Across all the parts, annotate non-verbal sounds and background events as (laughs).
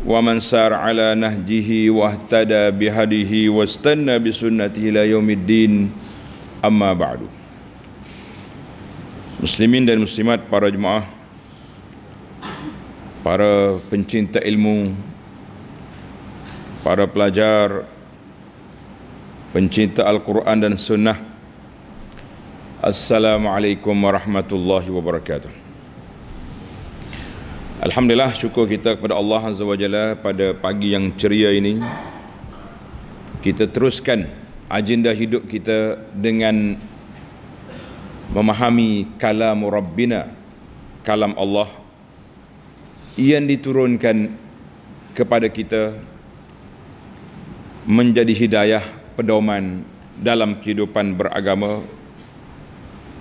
ومن سار على نهجه واهتدى بهديه واستنى بسنته الى يوم الدين اما بعد مسلمين dan muslimat para jemaah para pencinta ilmu para pelajar pencinta al-Quran dan sunnah assalamualaikum warahmatullahi wabarakatuh Alhamdulillah syukur kita kepada Allah Azza wa Jalla pada pagi yang ceria ini kita teruskan agenda hidup kita dengan memahami kalam Rabbina kalam Allah yang diturunkan kepada kita menjadi hidayah pedoman dalam kehidupan beragama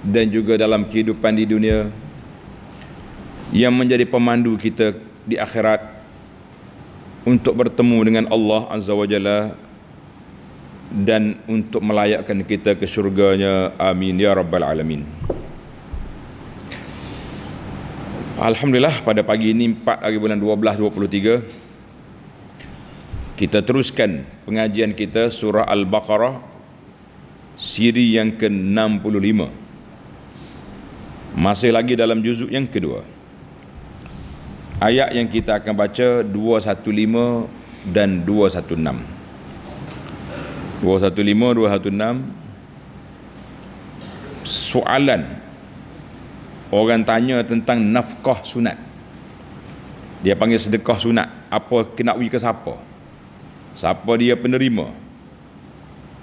dan juga dalam kehidupan di dunia yang menjadi pemandu kita di akhirat untuk bertemu dengan Allah Azza wa Jalla dan untuk melayakkan kita ke syurganya amin ya rabbal alamin Alhamdulillah pada pagi ini 4 hari bulan 12 23 kita teruskan pengajian kita surah al-baqarah siri yang ke-65 masih lagi dalam juzuk yang kedua ayat yang kita akan baca 215 dan 216 215-216 Soalan Orang tanya tentang nafkah sunat Dia panggil sedekah sunat Apa kena ke siapa Siapa dia penerima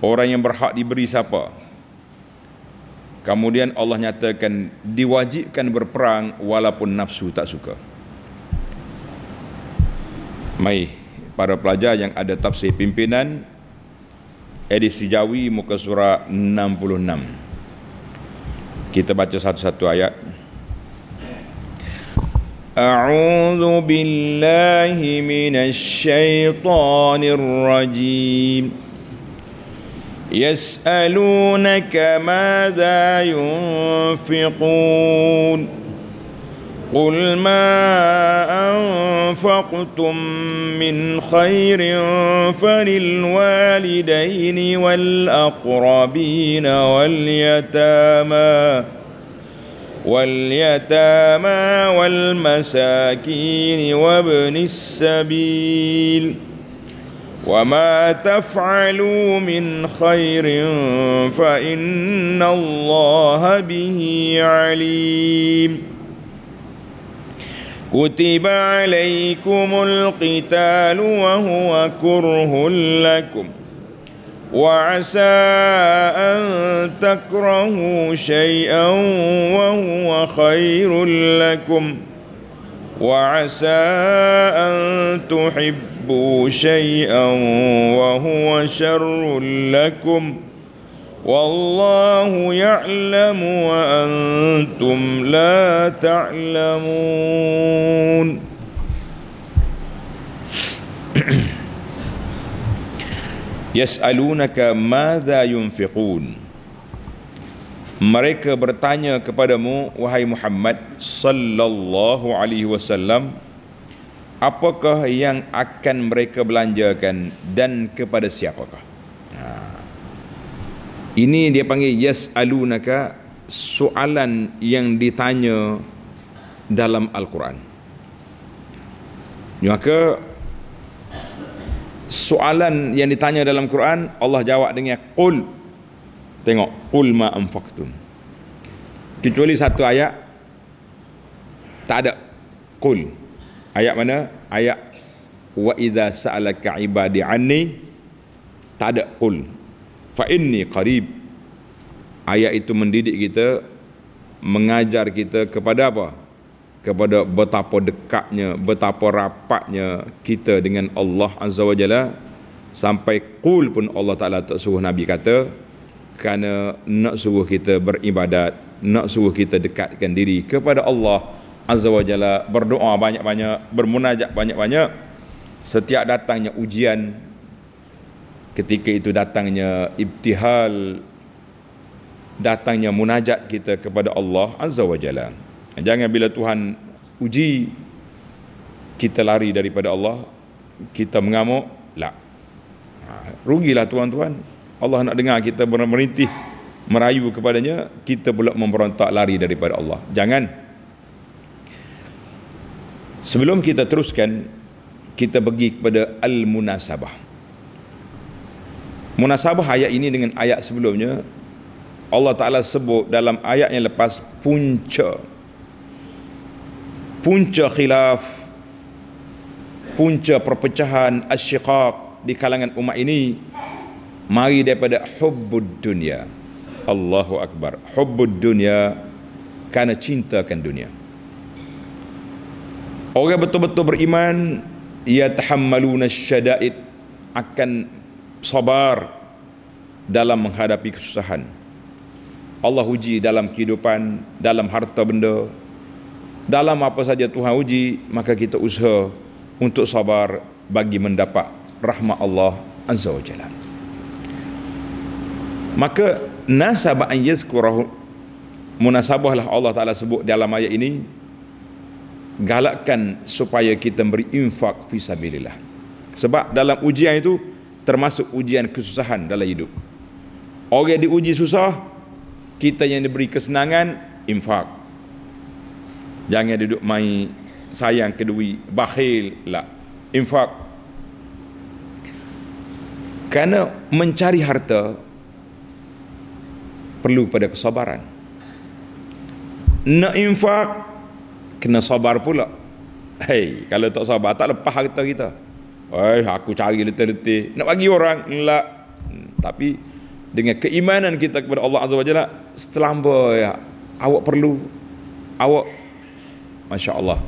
Orang yang berhak diberi siapa Kemudian Allah nyatakan Diwajibkan berperang Walaupun nafsu tak suka Mai para pelajar yang ada tafsir pimpinan edisi Jawi muka surat 66. Kita baca satu-satu ayat. أعوذ بالله من الشيطان rajim. يسألونك ماذا ينفقون قل ما أنفقتم من خير فللوالدين والأقربين واليتامى واليتامى والمساكين وابن السبيل وما تفعلوا من خير فإن الله به عليم كتب عليكم القتال وهو كره لكم وعسى أن تكرهوا شيئا وهو خير لكم وعسى أن تحبوا شيئا وهو شر لكم ۖ والله يعلم وانتم لا تعلمون (clears throat) يسالونك ماذا ينفقون mereka bertanya kepadamu wahai Muhammad sallallahu alaihi wasallam apakah yang akan mereka belanjakan dan kepada siapakah ini dia panggil yas alunaka soalan yang ditanya dalam Al-Quran. Maka soalan yang ditanya dalam Quran Allah jawab dengan qul tengok qul ma anfaqtum kecuali satu ayat tak ada qul ayat mana ayat wa idza sa'alaka ibadi anni tak ada qul fa inni qarib ayat itu mendidik kita mengajar kita kepada apa kepada betapa dekatnya betapa rapatnya kita dengan Allah azza wajalla sampai qul pun Allah taala tak suruh nabi kata kerana nak suruh kita beribadat nak suruh kita dekatkan diri kepada Allah azza wajalla berdoa banyak-banyak bermunajat banyak-banyak setiap datangnya ujian ketika itu datangnya ibtihal datangnya munajat kita kepada Allah Azza wa Jalla jangan bila Tuhan uji kita lari daripada Allah kita mengamuk lah rugilah tuan-tuan Allah nak dengar kita merintih merayu kepadanya kita pula memberontak lari daripada Allah jangan sebelum kita teruskan kita pergi kepada al-munasabah Munasabah ayat ini dengan ayat sebelumnya Allah Ta'ala sebut dalam ayat yang lepas punca punca khilaf punca perpecahan asyikak di kalangan umat ini mari daripada hubbud dunia Allahu Akbar hubbud dunia kerana cintakan dunia orang betul-betul beriman ia tahammaluna syada'id akan sabar dalam menghadapi kesusahan. Allah uji dalam kehidupan, dalam harta benda, dalam apa saja Tuhan uji, maka kita usaha untuk sabar bagi mendapat rahmat Allah Azza wajalla. Maka nasab an yazkurahu munasabahlah Allah Taala sebut dalam ayat ini galakkan supaya kita beri infak fi sabilillah. Sebab dalam ujian itu termasuk ujian kesusahan dalam hidup. Orang diuji susah, kita yang diberi kesenangan, infak. Jangan duduk main sayang kedui, bakhil lah. Infak. Karena mencari harta perlu pada kesabaran. Nak infak kena sabar pula. Hei, kalau tak sabar tak lepas harta kita. -kita. Eh, aku cari letih-letih. Nak bagi orang? Enggak. tapi dengan keimanan kita kepada Allah Azza wa Jalla, selamba ya. Awak perlu. Awak. Masya Allah.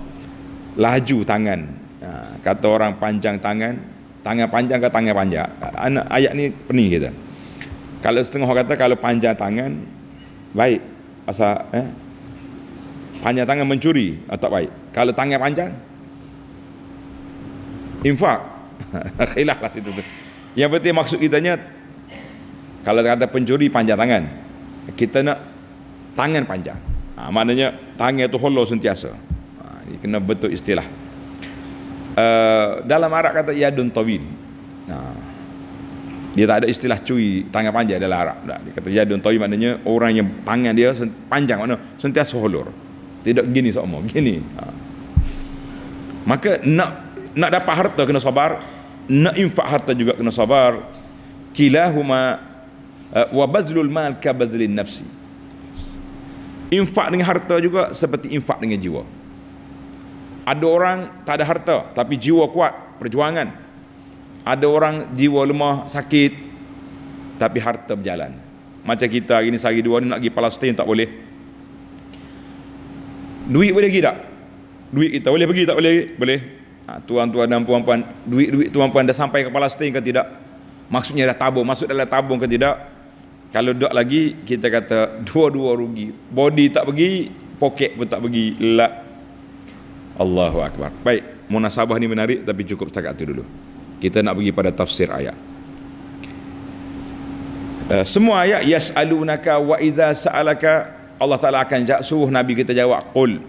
Laju tangan. Ha, kata orang panjang tangan. Tangan panjang ke tangan panjang? Anak ayat ni pening kita. Kalau setengah orang kata kalau panjang tangan, baik. Asal, eh? Panjang tangan mencuri ah, tak baik. Kalau tangan panjang, infak (laughs) khilaf lah situ yang penting maksud kita kitanya kalau kata pencuri panjang tangan kita nak tangan panjang ha, maknanya tangan itu holo sentiasa ha, kena betul istilah uh, dalam Arab kata yadun tawil ha, dia tak ada istilah cuy tangan panjang dalam Arab tak. dia kata yadun tawil maknanya orang yang tangan dia panjang mana sentiasa holur tidak gini seumur gini ha. maka nak nak dapat harta kena sabar nak infak harta juga kena sabar kilahuma eh, wa bazlul mal ka bazlin nafsi infak dengan harta juga seperti infak dengan jiwa ada orang tak ada harta tapi jiwa kuat perjuangan ada orang jiwa lemah sakit tapi harta berjalan macam kita hari ni sehari dua ni nak pergi Palestin tak boleh duit boleh pergi tak duit kita boleh pergi tak boleh boleh Ha, tuan-tuan dan puan-puan duit-duit tuan-puan dah sampai ke Palestin ke tidak maksudnya dah tabung masuk dah tabung ke tidak kalau dak lagi kita kata dua-dua rugi body tak pergi poket pun tak pergi lelak Allahu akbar baik munasabah ni menarik tapi cukup setakat itu dulu kita nak pergi pada tafsir ayat uh, semua ayat yasalunaka wa iza saalaka Allah Taala akan jawab nabi kita jawab qul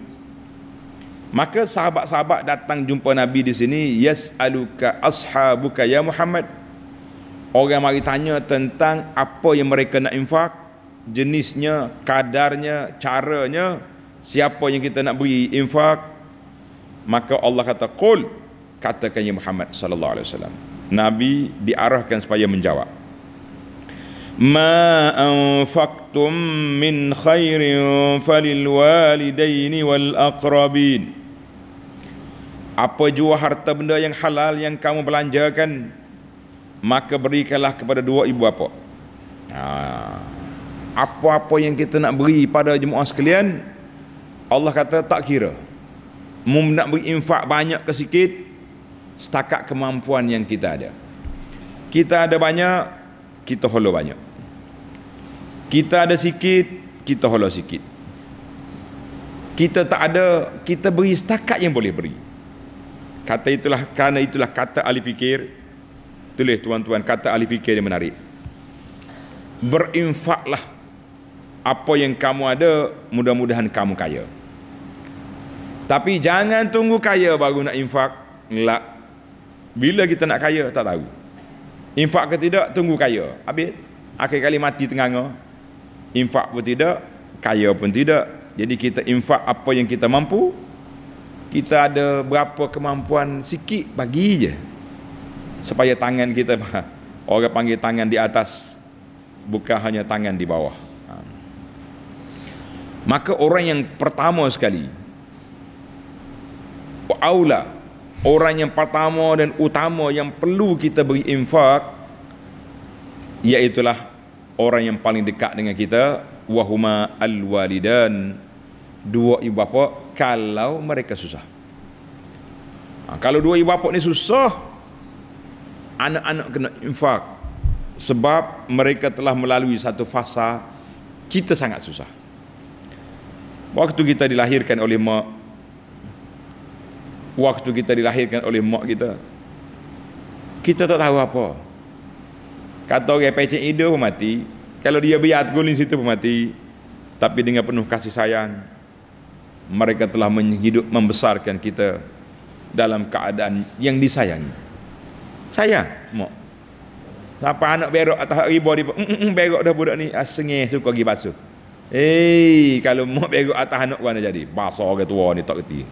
Maka sahabat-sahabat datang jumpa Nabi di sini Aluka ashabuka ya Muhammad. Orang mari tanya tentang apa yang mereka nak infak, jenisnya, kadarnya, caranya, siapa yang kita nak beri infak. Maka Allah kata qul katakan ya Muhammad sallallahu alaihi wasallam. Nabi diarahkan supaya menjawab. Ma anfaqtum min khairin falil walidaini wal aqrabin apa jua harta benda yang halal yang kamu belanjakan maka berikanlah kepada dua ibu apa ha. apa-apa yang kita nak beri pada jemaah sekalian Allah kata tak kira mau nak beri infak banyak ke sikit setakat kemampuan yang kita ada kita ada banyak kita hola banyak kita ada sikit kita hola sikit kita tak ada kita beri setakat yang boleh beri kata itulah kerana itulah kata ahli fikir tulis tuan-tuan kata ahli fikir yang menarik berinfaklah apa yang kamu ada mudah-mudahan kamu kaya tapi jangan tunggu kaya baru nak infak lah bila kita nak kaya tak tahu infak ke tidak tunggu kaya habis akhir kali mati tengah nga infak pun tidak kaya pun tidak jadi kita infak apa yang kita mampu kita ada berapa kemampuan sikit bagi je supaya tangan kita (laughs) orang panggil tangan di atas bukan hanya tangan di bawah ha. maka orang yang pertama sekali aula orang yang pertama dan utama yang perlu kita beri infak iaitulah orang yang paling dekat dengan kita wahuma alwalidan walidan dua ibu bapa kalau mereka susah. Ha, kalau dua ibu bapa ni susah, anak-anak kena infak sebab mereka telah melalui satu fasa kita sangat susah. Waktu kita dilahirkan oleh mak waktu kita dilahirkan oleh mak kita kita tak tahu apa. Kata orang pecik hidup pun mati, kalau dia biar guling situ pun mati. Tapi dengan penuh kasih sayang, mereka telah menghidup membesarkan kita dalam keadaan yang disayangi. Saya mo. Apa anak berok atas ribu ribu? Mm, mm, mm berok dah budak ni asengih ah, suka pergi basuh. Eh, kalau mo berok atas anak kau jadi? Basuh ke tua ni tak keti.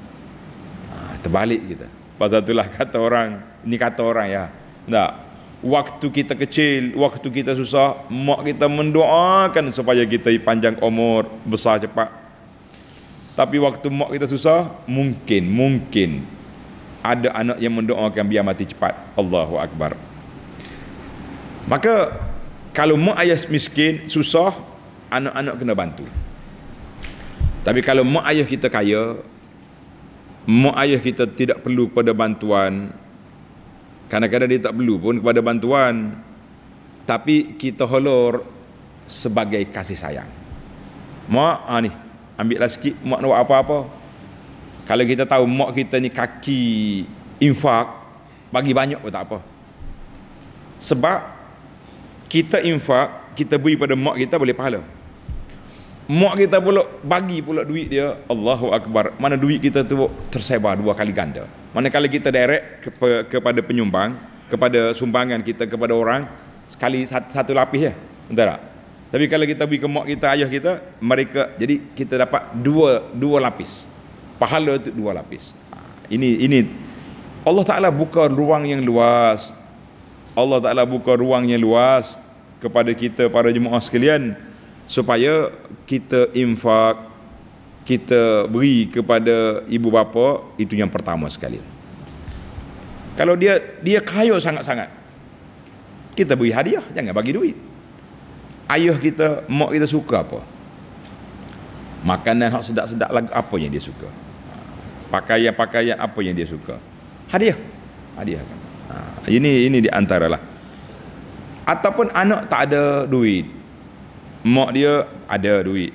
Ah, terbalik kita. Pasal itulah kata orang, ni kata orang ya. Tak. Waktu kita kecil, waktu kita susah, mak kita mendoakan supaya kita panjang umur, besar cepat. Tapi waktu mak kita susah, mungkin, mungkin ada anak yang mendoakan biar mati cepat. Allahu Akbar. Maka kalau mak ayah miskin, susah, anak-anak kena bantu. Tapi kalau mak ayah kita kaya, mak ayah kita tidak perlu kepada bantuan. Kadang-kadang dia tak perlu pun kepada bantuan. Tapi kita holor sebagai kasih sayang. Mak, ah, ni, ambil lah sikit mak nak buat apa-apa kalau kita tahu mak kita ni kaki infak bagi banyak pun tak apa sebab kita infak kita beri pada mak kita boleh pahala mak kita pula bagi pula duit dia Allahu Akbar mana duit kita tu tersebar dua kali ganda Mana manakala kita direct kepa, kepada penyumbang kepada sumbangan kita kepada orang sekali satu, satu lapis ya entah tak tapi kalau kita pergi ke mak kita, ayah kita, mereka jadi kita dapat dua dua lapis. Pahala itu dua lapis. Ha, ini ini Allah Taala buka ruang yang luas. Allah Taala buka ruang yang luas kepada kita para jemaah sekalian supaya kita infak kita beri kepada ibu bapa itu yang pertama sekali. Kalau dia dia kaya sangat-sangat kita beri hadiah jangan bagi duit ayah kita, mak kita suka apa? Makanan hak sedap-sedap lagu apa yang dia suka? Pakaian-pakaian apa yang dia suka? Hadiah. Hadiah. Kan? Ha, ini ini di antaralah. Ataupun anak tak ada duit. Mak dia ada duit.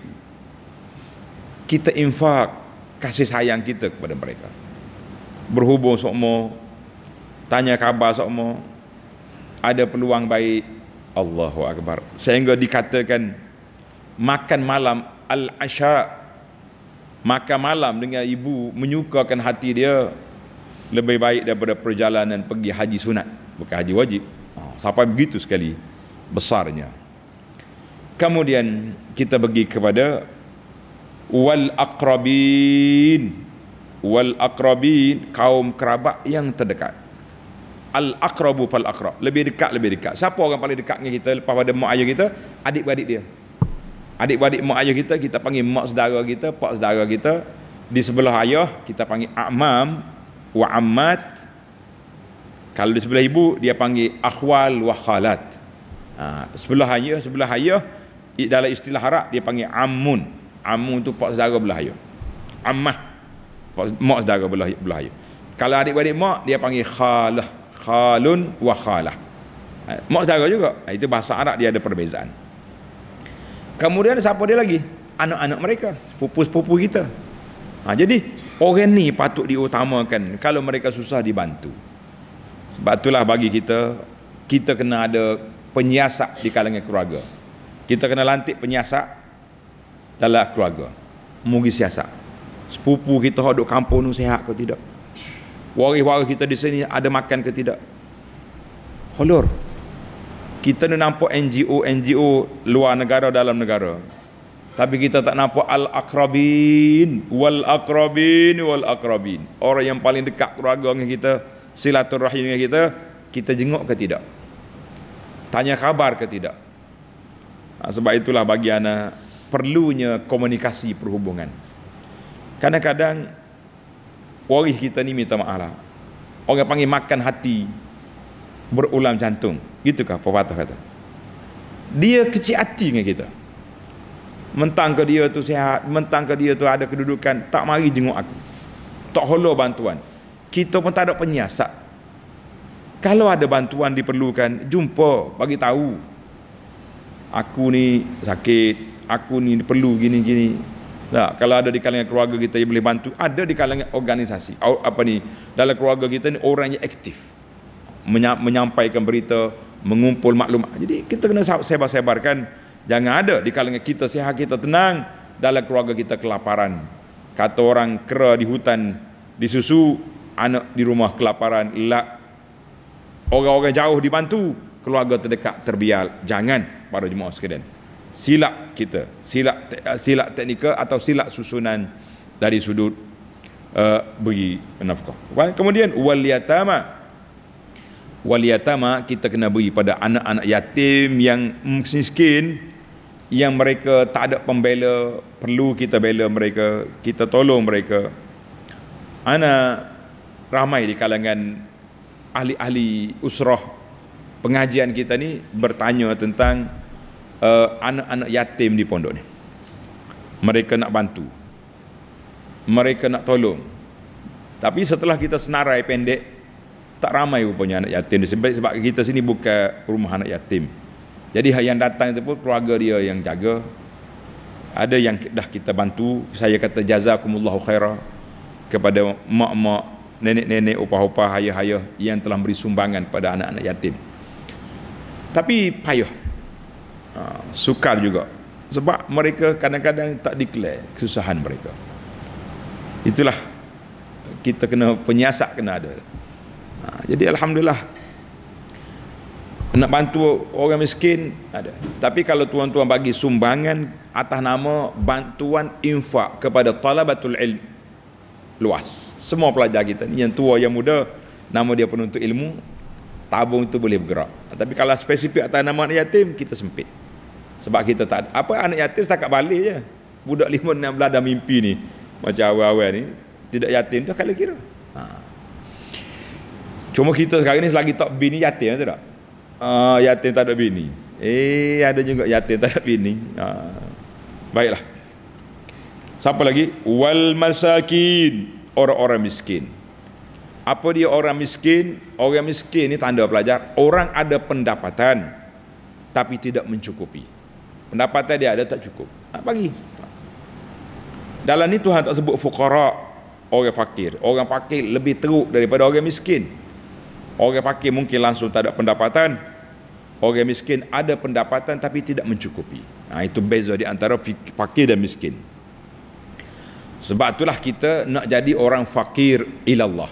Kita infak kasih sayang kita kepada mereka. Berhubung sokmo tanya khabar sokmo ada peluang baik Allahu Akbar sehingga dikatakan makan malam al-asha makan malam dengan ibu menyukakan hati dia lebih baik daripada perjalanan pergi haji sunat bukan haji wajib ha, sampai begitu sekali besarnya kemudian kita pergi kepada wal aqrabin wal aqrabin kaum kerabat yang terdekat al-aqrabu fal aqrab lebih dekat lebih dekat siapa orang paling dekat dengan kita lepas pada mak ayah kita adik-beradik dia adik-beradik mak ayah kita kita panggil mak saudara kita pak saudara kita di sebelah ayah kita panggil amam wa ammat kalau di sebelah ibu dia panggil akhwal wa khalat ha, sebelah ayah sebelah ayah dalam istilah Arab dia panggil amun amun tu pak saudara belah ayah ammah mak saudara belah belah ayah kalau adik adik mak dia panggil khalah khalun wa khalah. Eh, Mu'tara juga. Eh, itu bahasa Arab dia ada perbezaan. Kemudian siapa dia lagi? Anak-anak mereka, pupus-pupu kita. Ha, jadi orang ni patut diutamakan kalau mereka susah dibantu. Sebab itulah bagi kita kita kena ada penyiasat di kalangan keluarga. Kita kena lantik penyiasat dalam keluarga. Mugi siasat. Sepupu kita hidup kampung ni sehat ke tidak? waris-waris kita di sini ada makan ke tidak holor kita ni nampak NGO NGO luar negara dalam negara tapi kita tak nampak al-aqrabin wal aqrabin wal aqrabin orang yang paling dekat keluarga dengan kita silaturahim dengan kita kita jenguk ke tidak tanya khabar ke tidak ha, sebab itulah bagi anak perlunya komunikasi perhubungan kadang-kadang waris kita ni minta maaf lah orang panggil makan hati berulam jantung gitukah pepatah kata dia kecil hati dengan kita mentang ke dia tu sihat mentang ke dia tu ada kedudukan tak mari jenguk aku tak holo bantuan kita pun tak ada penyiasat kalau ada bantuan diperlukan jumpa bagi tahu aku ni sakit aku ni perlu gini gini Nah, kalau ada di kalangan keluarga kita yang boleh bantu, ada di kalangan organisasi. Apa ni? Dalam keluarga kita ni orang yang aktif menyampaikan berita, mengumpul maklumat. Jadi kita kena sebar-sebarkan. Jangan ada di kalangan kita sihat kita tenang dalam keluarga kita kelaparan. Kata orang kera di hutan disusu anak di rumah kelaparan lah orang-orang jauh dibantu keluarga terdekat terbial jangan para jemaah sekalian silap kita silap te- eh, silap teknikal atau silap susunan dari sudut uh, beri nafkah kemudian wal yatama wal yatama kita kena beri pada anak-anak yatim yang miskin yang mereka tak ada pembela perlu kita bela mereka kita tolong mereka ana ramai di kalangan ahli-ahli usrah pengajian kita ni bertanya tentang Eh, anak-anak uh, yatim di pondok ni. Mereka nak bantu. Mereka nak tolong. Tapi setelah kita senarai pendek, tak ramai rupanya anak yatim ni. Sebab, sebab kita sini bukan rumah anak yatim. Jadi yang datang itu pun keluarga dia yang jaga. Ada yang dah kita bantu. Saya kata jazakumullahu khairah kepada mak-mak, nenek-nenek, upah-upah, ayah-ayah yang telah beri sumbangan pada anak-anak yatim. Tapi payah sukar juga sebab mereka kadang-kadang tak declare kesusahan mereka itulah kita kena penyiasat kena ada ha, jadi Alhamdulillah nak bantu orang miskin ada tapi kalau tuan-tuan bagi sumbangan atas nama bantuan infak kepada talabatul ilm luas semua pelajar kita ni yang tua yang muda nama dia penuntut ilmu tabung itu boleh bergerak tapi kalau spesifik atas nama yatim kita sempit sebab kita tak apa anak yatim setakat balik je. Budak lima enam belah dah mimpi ni. Macam awal-awal ni tidak yatim tu kalau kira. Ha. Cuma kita sekarang ni selagi tak bini yatim tu tak? Uh, yatim tak ada bini. Eh ada juga yatim tak ada bini. Ha. Baiklah. Siapa lagi? Wal masakin, orang-orang miskin. Apa dia orang miskin? Orang miskin ni tanda pelajar, orang ada pendapatan tapi tidak mencukupi pendapatan dia ada tak cukup tak ah, bagi dalam ni Tuhan tak sebut fukara orang fakir orang fakir lebih teruk daripada orang miskin orang fakir mungkin langsung tak ada pendapatan orang miskin ada pendapatan tapi tidak mencukupi nah, itu beza di antara fakir dan miskin sebab itulah kita nak jadi orang fakir ilallah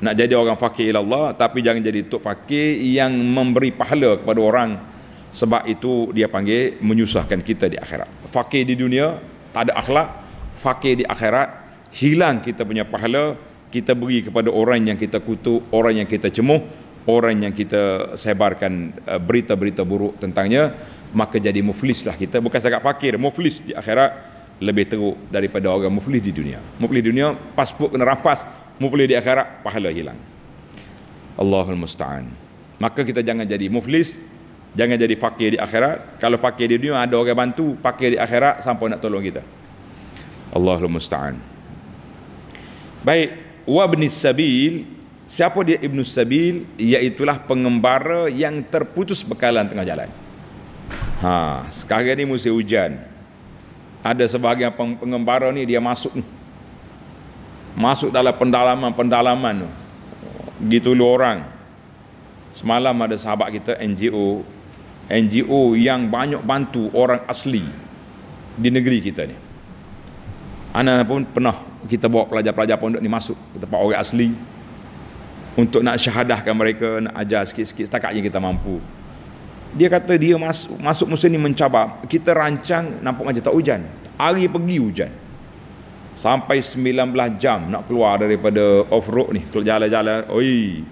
nak jadi orang fakir ilallah tapi jangan jadi tok fakir yang memberi pahala kepada orang sebab itu dia panggil menyusahkan kita di akhirat fakir di dunia tak ada akhlak fakir di akhirat hilang kita punya pahala kita beri kepada orang yang kita kutuk orang yang kita cemuh orang yang kita sebarkan eh, berita-berita buruk tentangnya maka jadi muflislah kita bukan sangat fakir muflis di akhirat lebih teruk daripada orang muflis di dunia muflis di dunia pasport kena rampas muflis di akhirat pahala hilang Allahul musta'an maka kita jangan jadi muflis Jangan jadi fakir di akhirat. Kalau fakir di dunia ada orang bantu, fakir di akhirat sampai nak tolong kita. Allahumma musta'an. Baik, wa sabil, siapa dia ibnu sabil? Iaitulah pengembara yang terputus bekalan tengah jalan. Ha, sekarang ni musim hujan. Ada sebahagian pengembara ni dia masuk ni. Masuk dalam pendalaman-pendalaman tu. Gitu lu orang. Semalam ada sahabat kita NGO NGO yang banyak bantu orang asli di negeri kita ni. Ana pun pernah kita bawa pelajar-pelajar pondok ni masuk ke tempat orang asli untuk nak syahadahkan mereka, nak ajar sikit-sikit setakat yang kita mampu. Dia kata dia masuk, masuk musim ni mencabar, kita rancang nampak macam tak hujan. Hari pergi hujan. Sampai 19 jam nak keluar daripada off-road ni, keluar jalan-jalan. Oi,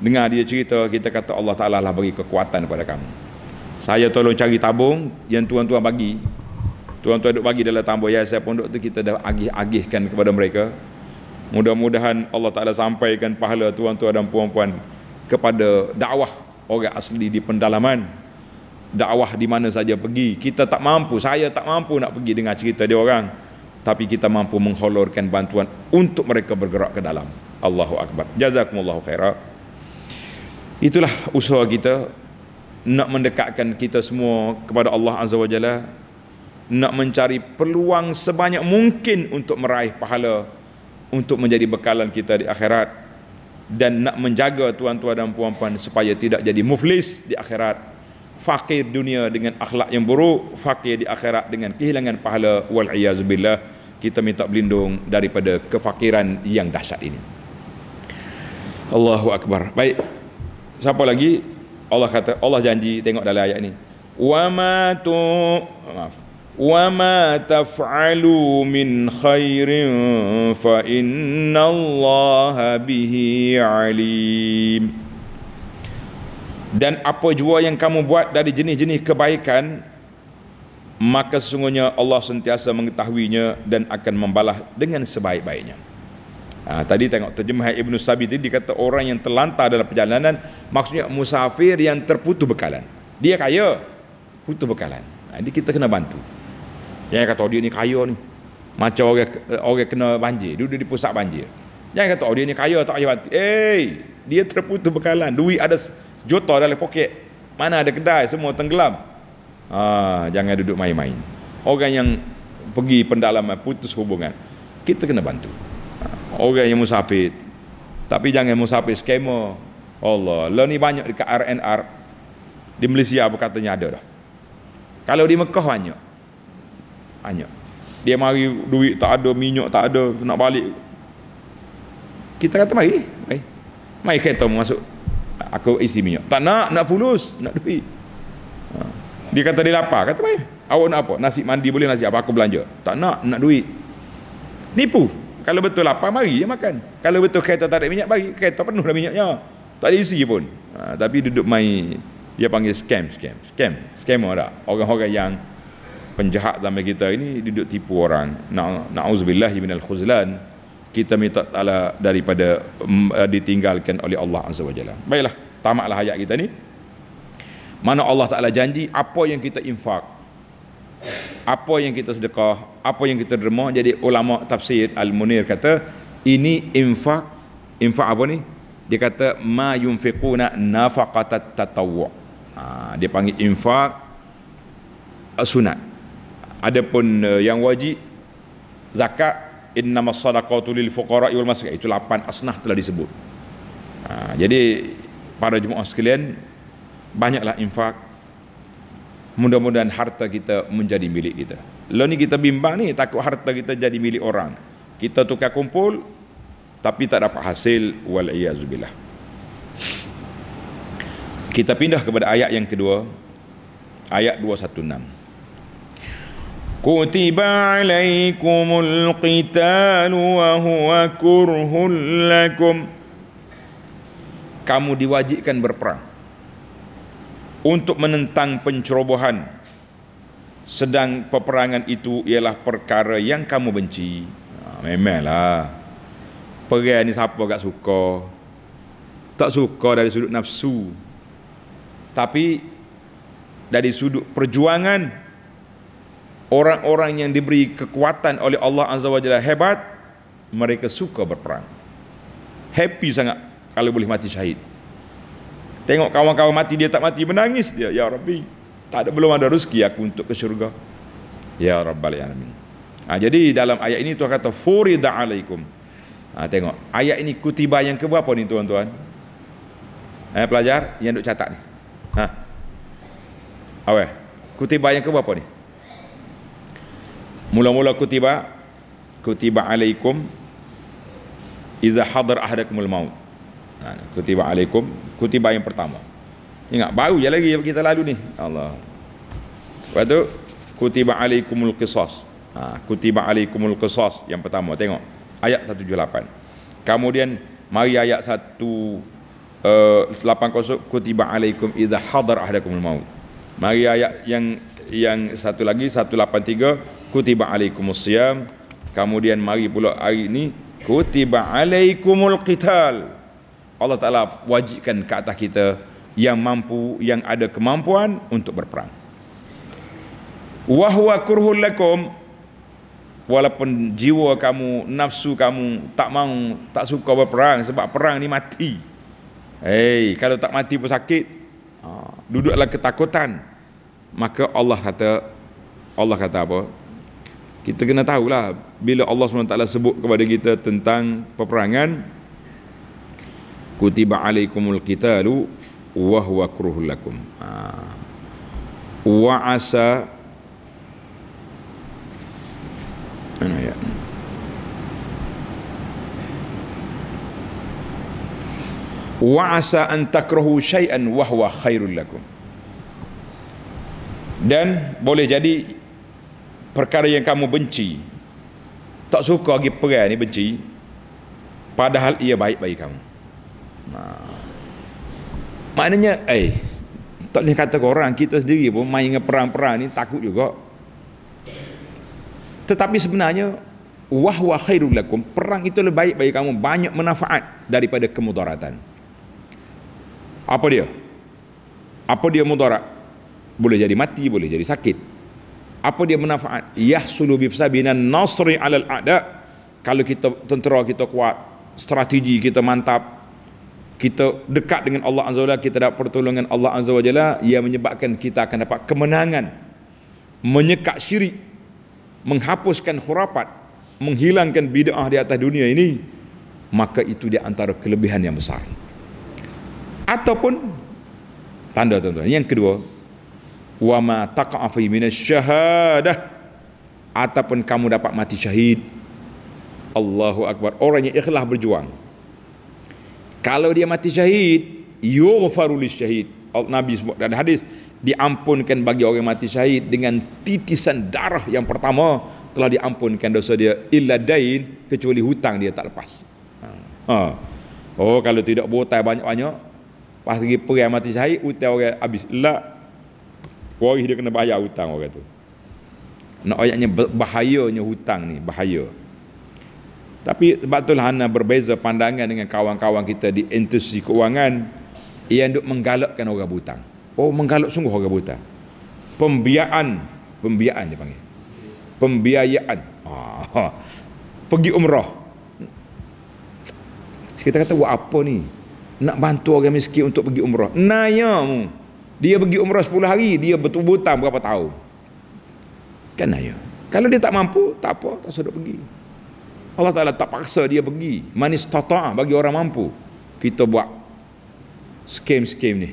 dengar dia cerita, kita kata Allah Ta'ala lah bagi kekuatan kepada kamu saya tolong cari tabung yang tuan-tuan bagi tuan-tuan duk bagi dalam tabung yayasan pondok tu kita dah agih-agihkan kepada mereka mudah-mudahan Allah Ta'ala sampaikan pahala tuan-tuan dan puan-puan kepada dakwah orang asli di pendalaman dakwah di mana saja pergi kita tak mampu saya tak mampu nak pergi dengar cerita dia orang tapi kita mampu mengholorkan bantuan untuk mereka bergerak ke dalam Allahu akbar jazakumullahu khairan itulah usaha kita nak mendekatkan kita semua kepada Allah Azza wa Jalla nak mencari peluang sebanyak mungkin untuk meraih pahala untuk menjadi bekalan kita di akhirat dan nak menjaga tuan-tuan dan puan-puan supaya tidak jadi muflis di akhirat fakir dunia dengan akhlak yang buruk fakir di akhirat dengan kehilangan pahala wal iazbillah kita minta berlindung daripada kefakiran yang dahsyat ini Allahu akbar baik siapa lagi Allah kata Allah janji tengok dalam ayat ni wa ma tu maaf wa ma taf'alu min khairin fa inna Allah bihi alim dan apa jua yang kamu buat dari jenis-jenis kebaikan maka sungguhnya Allah sentiasa mengetahuinya dan akan membalas dengan sebaik-baiknya Ha, tadi tengok terjemah Ibn Sabi tadi dikata orang yang terlantar dalam perjalanan maksudnya musafir yang terputus bekalan. Dia kaya, putus bekalan. Jadi ah, ha, kita kena bantu. Jangan kata oh, dia ni kaya ni. Macam orang orang kena banjir, duduk di pusat banjir. Jangan kata oh, dia ni kaya tak payah bantu. Eh, dia terputus bekalan. Duit ada juta dalam poket. Mana ada kedai semua tenggelam. Ha, jangan duduk main-main. Orang yang pergi pendalaman putus hubungan. Kita kena bantu orang yang musafir tapi jangan musafir skema Allah lo lah ni banyak dekat RNR di Malaysia apa katanya ada dah kalau di Mekah banyak banyak dia mari duit tak ada minyak tak ada nak balik kita kata mari mari mari kereta masuk aku isi minyak tak nak nak fulus nak duit ha. dia kata dia lapar kata mai. awak nak apa nasi mandi boleh nasi apa aku belanja tak nak nak duit nipu kalau betul lapar, mari je makan. Kalau betul kereta tak ada minyak, bagi kereta penuh dah minyaknya. Tak ada isi pun. Ha, tapi duduk main, dia panggil scam, scam, scam. Scam orang Orang-orang yang penjahat zaman kita ini duduk tipu orang. Na'udzubillah nauzubillahi al-khuzlan. Kita minta ta'ala daripada um, ditinggalkan oleh Allah Azza Wajalla. Baiklah, tamatlah ayat kita ni. Mana Allah Ta'ala janji, apa yang kita infak apa yang kita sedekah, apa yang kita derma. Jadi ulama tafsir Al-Munir kata, ini infak, infak apa ni? Dia kata ma yunfiquna nafaqata tatawwu. Ha, dia panggil infak eh, sunat. Adapun uh, yang wajib zakat innamas sadaqatu lil fuqara wal masakin itu lapan asnah telah disebut. Ha, jadi para jemaah sekalian banyaklah infak Mudah-mudahan harta kita menjadi milik kita. Lalu ni kita bimbang ni, takut harta kita jadi milik orang. Kita tukar kumpul, tapi tak dapat hasil. Wal'iyazubillah. Kita pindah kepada ayat yang kedua. Ayat 216. Kutiba alaikumul qitalu wa huwa kurhul lakum. Kamu diwajibkan berperang untuk menentang pencerobohan sedang peperangan itu ialah perkara yang kamu benci ha, memanglah perang ni siapa gak suka tak suka dari sudut nafsu tapi dari sudut perjuangan orang-orang yang diberi kekuatan oleh Allah Azza wa Jalla hebat mereka suka berperang happy sangat kalau boleh mati syahid Tengok kawan-kawan mati dia tak mati menangis dia ya Rabbi. Tak ada belum ada rezeki aku untuk ke syurga. Ya Rabbal alamin. Ha, jadi dalam ayat ini Tuhan kata furida alaikum. Ha, tengok ayat ini kutiba yang ke berapa ni tuan-tuan? Eh pelajar yang duk catat ni. Ha. Awe, kutiba yang ke berapa ni? Mula-mula kutiba kutiba alaikum iza hadar ahadakumul maut. Ha, kutiba alaikum Kutiba yang pertama Ingat baru je lagi kita lalu ni Allah Lepas tu Kutiba alaikumul qisas ha, Kutiba alaikumul qisas Yang pertama tengok Ayat 178 Kemudian Mari ayat 1 uh, 80 Kutiba alaikum Iza hadar ahdakumul maut Mari ayat yang Yang satu lagi 183 Kutiba alaikumul siyam Kemudian mari pula hari ni Kutiba alaikumul qital Kutiba Allah Ta'ala wajibkan ke atas kita yang mampu, yang ada kemampuan untuk berperang. Wahwa kurhul lakum walaupun jiwa kamu, nafsu kamu tak mau, tak suka berperang sebab perang ni mati. Hey, kalau tak mati pun sakit. Ha, duduklah ketakutan. Maka Allah kata Allah kata apa? Kita kena tahulah bila Allah SWT sebut kepada kita tentang peperangan, kutiba alaikumul qitalu wa huwa kruhul lakum ha. wa asa ana ya wa asa an takrahu shay'an wa huwa khairul lakum dan boleh jadi perkara yang kamu benci tak suka lagi perang ni benci padahal ia baik bagi kamu maknanya eh tak boleh kata orang kita sendiri pun main dengan perang-perang ni takut juga tetapi sebenarnya wah wah khairul lakum perang itu lebih baik bagi kamu banyak manfaat daripada kemudaratan apa dia apa dia mudarat boleh jadi mati boleh jadi sakit apa dia manfaat yahsulu bi sabina nasri alal a'da kalau kita tentera kita kuat strategi kita mantap kita dekat dengan Allah Azza Wajalla kita dapat pertolongan Allah Azza Wajalla yang menyebabkan kita akan dapat kemenangan menyekat syirik menghapuskan khurafat menghilangkan bid'ah di atas dunia ini maka itu di antara kelebihan yang besar ataupun tanda tuan-tuan yang kedua wa ma taqa fi min syahadah ataupun kamu dapat mati syahid Allahu akbar orang yang ikhlas berjuang kalau dia mati syahid yughfaru syahid Al Nabi sebut dan hadis diampunkan bagi orang mati syahid dengan titisan darah yang pertama telah diampunkan dosa dia illa dain kecuali hutang dia tak lepas ha. ha. oh kalau tidak botai banyak-banyak pas pergi perang mati syahid hutang orang habis la waris dia kena bayar hutang orang tu nak ayatnya bahayanya hutang ni bahaya tapi sebab itulah Hana berbeza pandangan dengan kawan-kawan kita di institusi keuangan yang duk menggalakkan orang butang. Oh, menggalak sungguh orang butang. Pembiayaan, pembiayaan dia panggil. Pembiayaan. Ah, (laughs) pergi umrah. Kita kata buat apa ni? Nak bantu orang miskin untuk pergi umrah. Naya mu. Dia pergi umrah 10 hari, dia betul-butul berhutang berapa tahun. Kan naya. Kalau dia tak mampu, tak apa, tak sedap pergi. Allah Ta'ala tak paksa dia pergi manis tata bagi orang mampu kita buat skem-skem ni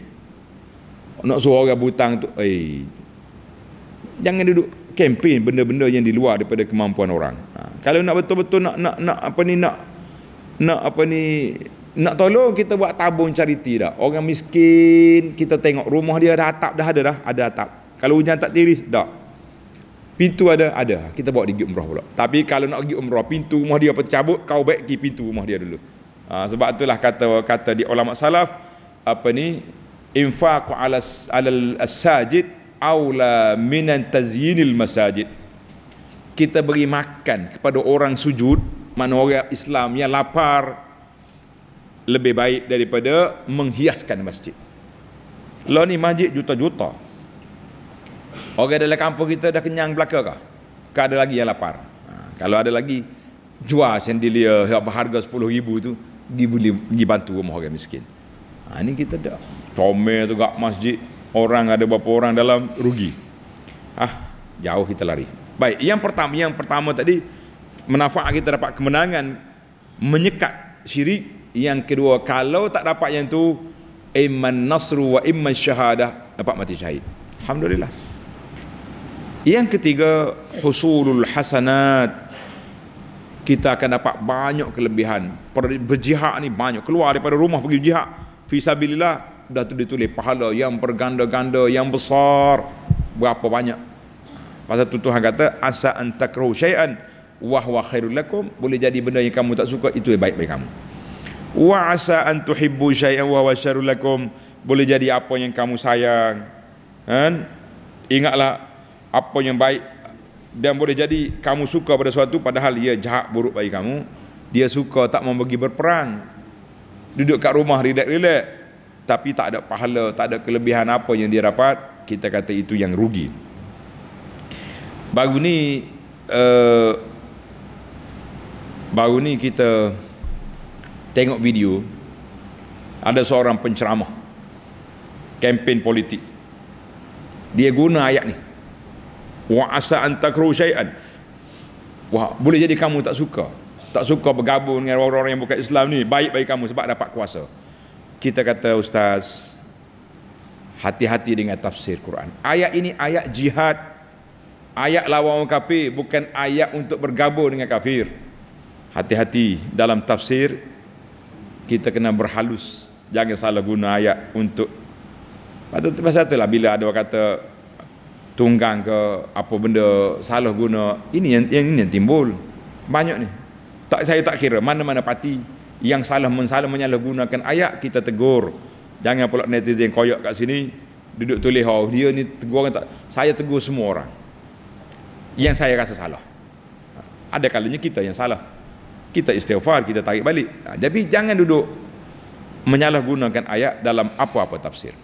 nak suruh orang butang tu eh jangan duduk kempen benda-benda yang di luar daripada kemampuan orang ha. kalau nak betul-betul nak nak nak apa ni nak nak apa ni nak tolong kita buat tabung cariti dah orang miskin kita tengok rumah dia dah atap dah ada dah ada atap kalau hujan tak tiris dah Pintu ada? Ada. Kita bawa pergi umrah pula. Tapi kalau nak pergi umrah, pintu rumah dia pencabut, kau baik pergi pintu rumah dia dulu. Ha, sebab itulah kata kata di ulama salaf, apa ni, infaq alas, alal asajid, awla minan tazyinil masajid. Kita beri makan kepada orang sujud, mana orang Islam yang lapar, lebih baik daripada menghiaskan masjid. Lah ni masjid juta-juta. Orang dalam kampung kita dah kenyang belaka kah? Kau ada lagi yang lapar? Ha, kalau ada lagi, jual sendilia ya, yang berharga rm ribu tu, pergi, beli, pergi bantu rumah orang miskin. Ha, ini kita dah. Comel tu kat masjid, orang ada berapa orang dalam, rugi. Ah, ha, jauh kita lari. Baik, yang pertama yang pertama tadi, manfaat kita dapat kemenangan, menyekat syirik. Yang kedua, kalau tak dapat yang tu, iman nasru wa iman syahadah, dapat mati syahid. Alhamdulillah. Yang ketiga husulul hasanat kita akan dapat banyak kelebihan berjihad ni banyak keluar daripada rumah pergi jihad fi sabilillah dah tu ditulis pahala yang berganda-ganda yang besar berapa banyak pasal tu Tuhan kata asa an takrahu syai'an wa huwa khairul lakum boleh jadi benda yang kamu tak suka itu yang baik bagi kamu wa asa an syai'an wa huwa syarrul lakum boleh jadi apa yang kamu sayang kan ingatlah apa yang baik dan boleh jadi kamu suka pada sesuatu padahal ia jahat buruk bagi kamu dia suka tak mau pergi berperang duduk kat rumah relax-relax tapi tak ada pahala tak ada kelebihan apa yang dia dapat kita kata itu yang rugi baru ni uh, baru ni kita tengok video ada seorang penceramah kempen politik dia guna ayat ni wa asa an syai'an wah boleh jadi kamu tak suka tak suka bergabung dengan orang-orang yang bukan Islam ni baik bagi kamu sebab dapat kuasa kita kata ustaz hati-hati dengan tafsir Quran ayat ini ayat jihad ayat lawan orang kafir bukan ayat untuk bergabung dengan kafir hati-hati dalam tafsir kita kena berhalus jangan salah guna ayat untuk pasal itulah bila ada orang kata tunggang ke apa benda salah guna ini yang yang ini yang timbul banyak ni tak saya tak kira mana-mana parti yang salah mensalah menyalahgunakan ayat kita tegur jangan pula netizen koyak kat sini duduk tulis ha dia ni tegur tak saya tegur semua orang yang saya rasa salah ada kalanya kita yang salah kita istighfar kita tarik balik jadi jangan duduk menyalahgunakan ayat dalam apa-apa tafsir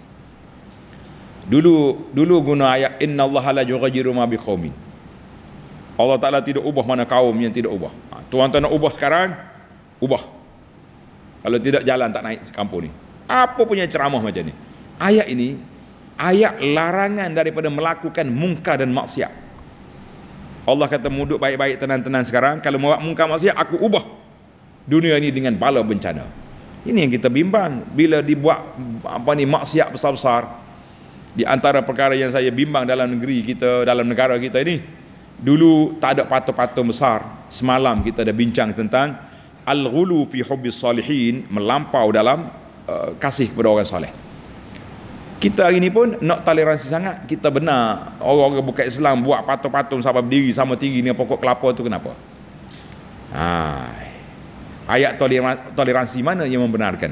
Dulu dulu guna ayat Inna Allah la yughajiru ma biqawmi Allah Ta'ala tidak ubah mana kaum yang tidak ubah ha, Tuan-tuan nak ubah sekarang Ubah Kalau tidak jalan tak naik kampung ni Apa punya ceramah macam ni Ayat ini Ayat larangan daripada melakukan mungka dan maksiat Allah kata muduk baik-baik tenang-tenang sekarang Kalau mau buat mungka maksiat aku ubah Dunia ini dengan bala bencana Ini yang kita bimbang Bila dibuat apa ni maksiat besar-besar di antara perkara yang saya bimbang dalam negeri kita, dalam negara kita ini, dulu tak ada patung-patung besar. Semalam kita dah bincang tentang al-ghulu fi hubbi salihin melampau dalam uh, kasih kepada orang soleh. Kita hari ini pun nak toleransi sangat, kita benar orang-orang bukan Islam buat patung-patung sampai berdiri sama tinggi ni pokok kelapa tu kenapa? Ha. Ayat toleransi mana yang membenarkan?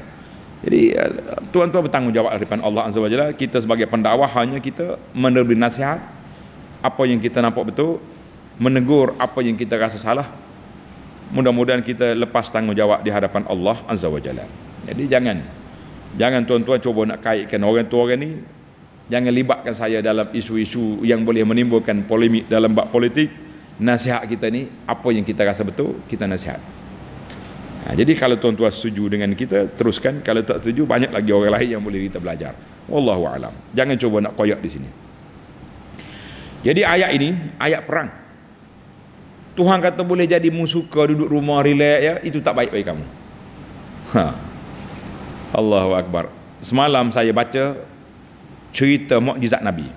Jadi eh, tuan-tuan bertanggungjawab di lah daripada Allah Azza Wajalla. Kita sebagai pendakwah hanya kita menerbit nasihat apa yang kita nampak betul, menegur apa yang kita rasa salah. Mudah-mudahan kita lepas tanggungjawab di hadapan Allah Azza Wajalla. Jadi jangan jangan tuan-tuan cuba nak kaitkan orang tua orang ni jangan libatkan saya dalam isu-isu yang boleh menimbulkan polemik dalam bab politik. Nasihat kita ni apa yang kita rasa betul, kita nasihat. Ha, jadi kalau tuan-tuan setuju dengan kita, teruskan. Kalau tak setuju, banyak lagi orang lain yang boleh kita belajar. Wallahu alam. Jangan cuba nak koyak di sini. Jadi ayat ini, ayat perang. Tuhan kata boleh jadi musuh ke duduk rumah relax ya, itu tak baik bagi kamu. Ha. Allahu akbar. Semalam saya baca cerita mukjizat Nabi.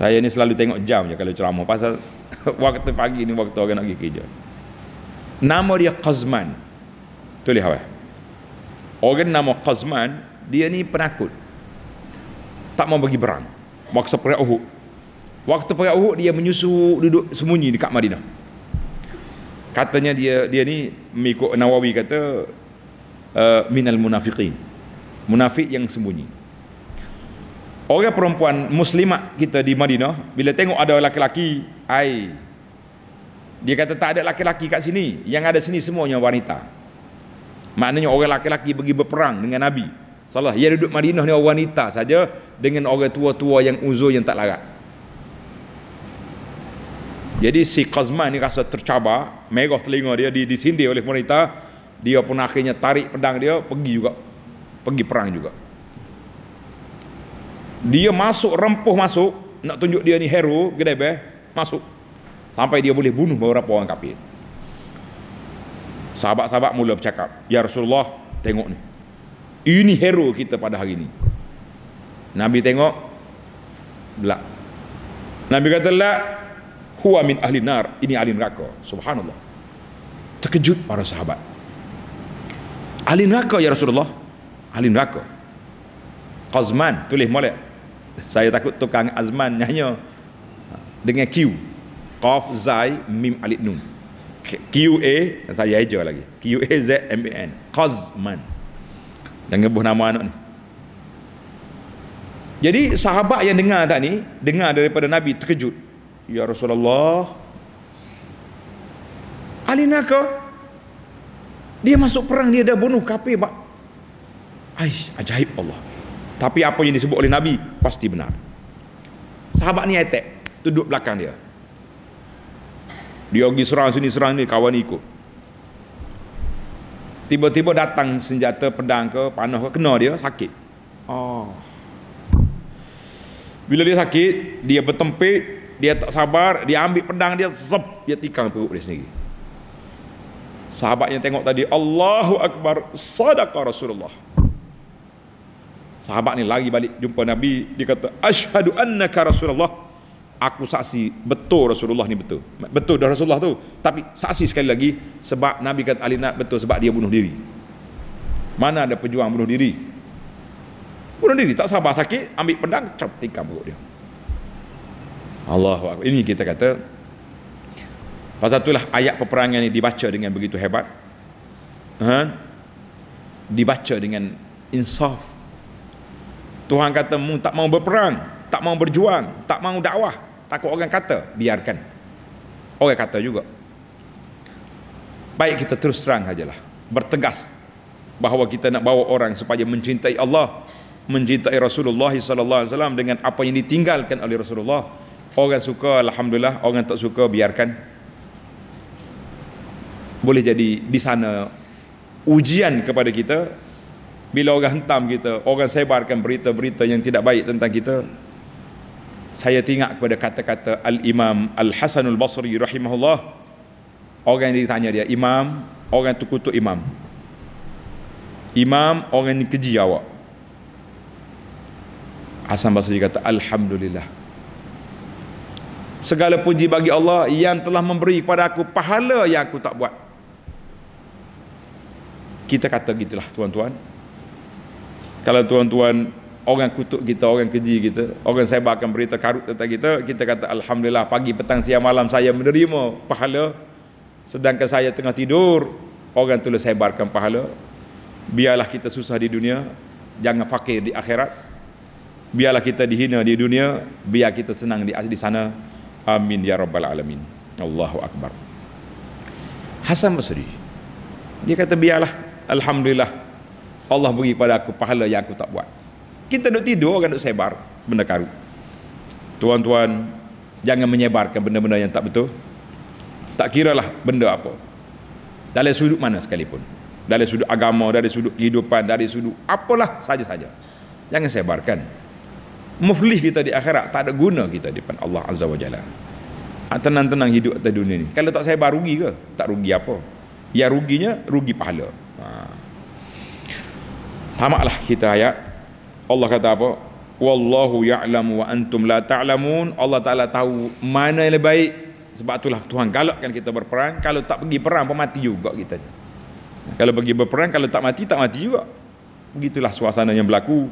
Saya ni selalu tengok jam je kalau ceramah pasal (laughs) waktu pagi ni waktu orang nak pergi kerja nama dia Qazman tu lihat orang nama Qazman dia ni penakut tak mau bagi berang waktu perak Uhud waktu perak Uhud dia menyusu duduk sembunyi dekat Madinah katanya dia dia ni mengikut Nawawi kata uh, minal munafiqin munafik yang sembunyi orang perempuan muslimat kita di Madinah bila tengok ada lelaki-lelaki ai dia kata tak ada laki-laki kat sini Yang ada sini semuanya wanita Maknanya orang laki-laki pergi berperang dengan Nabi Salah, yang duduk Madinah ni orang wanita saja Dengan orang tua-tua yang uzur yang tak larat Jadi si Qazman ni rasa tercabar Merah telinga dia, di disindir oleh wanita Dia pun akhirnya tarik pedang dia Pergi juga Pergi perang juga Dia masuk, rempuh masuk Nak tunjuk dia ni hero, gede beh Masuk Sampai dia boleh bunuh beberapa orang kafir Sahabat-sahabat mula bercakap Ya Rasulullah tengok ni Ini hero kita pada hari ini. Nabi tengok Belak Nabi kata lah Huwa min ahli nar Ini ahli neraka Subhanallah Terkejut para sahabat Ahli neraka ya Rasulullah Ahli neraka Qazman tulis molek Saya takut tukang Azman nyanyo Dengan Q Qaf Zai Mim Alif Nun Q A saya aja lagi Q A Z M A N Qazman jangan buh nama anak ni jadi sahabat yang dengar tak ni dengar daripada Nabi terkejut Ya Rasulullah Alina ke dia masuk perang dia dah bunuh kafir mak Aish, ajaib Allah tapi apa yang disebut oleh Nabi pasti benar sahabat ni attack duduk belakang dia dia pergi serang sini serang ni kawan ikut. Tiba-tiba datang senjata pedang ke panah ke kena dia sakit. Oh. Bila dia sakit, dia bertempik, dia tak sabar, dia ambil pedang dia zep, dia tikang perut dia sendiri. Sahabatnya tengok tadi, Allahu Akbar, sadaqa Rasulullah. Sahabat ni lagi balik jumpa Nabi, dia kata, "Asyhadu annaka Rasulullah." aku saksi betul Rasulullah ni betul. Betul dah Rasulullah tu. Tapi saksi sekali lagi sebab Nabi kata Ali nak betul sebab dia bunuh diri. Mana ada pejuang bunuh diri? Bunuh diri tak sabar sakit ambil pedang cap tikam perut dia. Allah Ini kita kata pasal itulah ayat peperangan ini dibaca dengan begitu hebat. Ha? Dibaca dengan insaf. Tuhan kata mu tak mau berperang, tak mau berjuang, tak mau dakwah, takut orang kata biarkan orang kata juga baik kita terus terang sajalah bertegas bahawa kita nak bawa orang supaya mencintai Allah mencintai Rasulullah SAW dengan apa yang ditinggalkan oleh Rasulullah orang suka alhamdulillah orang tak suka biarkan boleh jadi di sana ujian kepada kita bila orang hentam kita orang sebarkan berita-berita yang tidak baik tentang kita saya teringat kepada kata-kata Al-Imam Al-Hasanul Basri rahimahullah. Orang yang ditanya dia, Imam, orang tu kutuk Imam. Imam, orang yang keji awak. Hasan Basri kata, Alhamdulillah. Segala puji bagi Allah yang telah memberi kepada aku pahala yang aku tak buat. Kita kata gitulah tuan-tuan. Kalau tuan-tuan orang kutuk kita, orang keji kita, orang sebarkan berita karut tentang kita, kita kata Alhamdulillah pagi, petang, siang, malam saya menerima pahala. Sedangkan saya tengah tidur, orang tulis sebarkan pahala. Biarlah kita susah di dunia, jangan fakir di akhirat. Biarlah kita dihina di dunia, biar kita senang di, di sana. Amin ya Rabbal Alamin. Allahu Akbar. Hasan Basri, dia kata biarlah, Alhamdulillah Allah bagi pada aku pahala yang aku tak buat. Kita nak tidur orang nak sebar benda karu Tuan-tuan, jangan menyebarkan benda-benda yang tak betul. Tak kiralah benda apa. Dalam sudut mana sekalipun. dari sudut agama, dari sudut kehidupan, dari sudut apalah saja-saja. Jangan sebarkan. Muflih kita di akhirat, tak ada guna kita di depan Allah Azza wa Jalla. Ah, tenang-tenang hidup atas dunia ni. Kalau tak sebar rugi ke? Tak rugi apa? Yang ruginya, rugi pahala. Ha. Tamaklah kita ayat Allah kata apa? Wallahu ya'lamu wa antum la ta'lamun. Allah Taala tahu mana yang lebih baik. Sebab itulah Tuhan galakkan kita berperang. Kalau tak pergi perang pun mati juga kita. Kalau pergi berperang kalau tak mati tak mati juga. Begitulah suasana yang berlaku.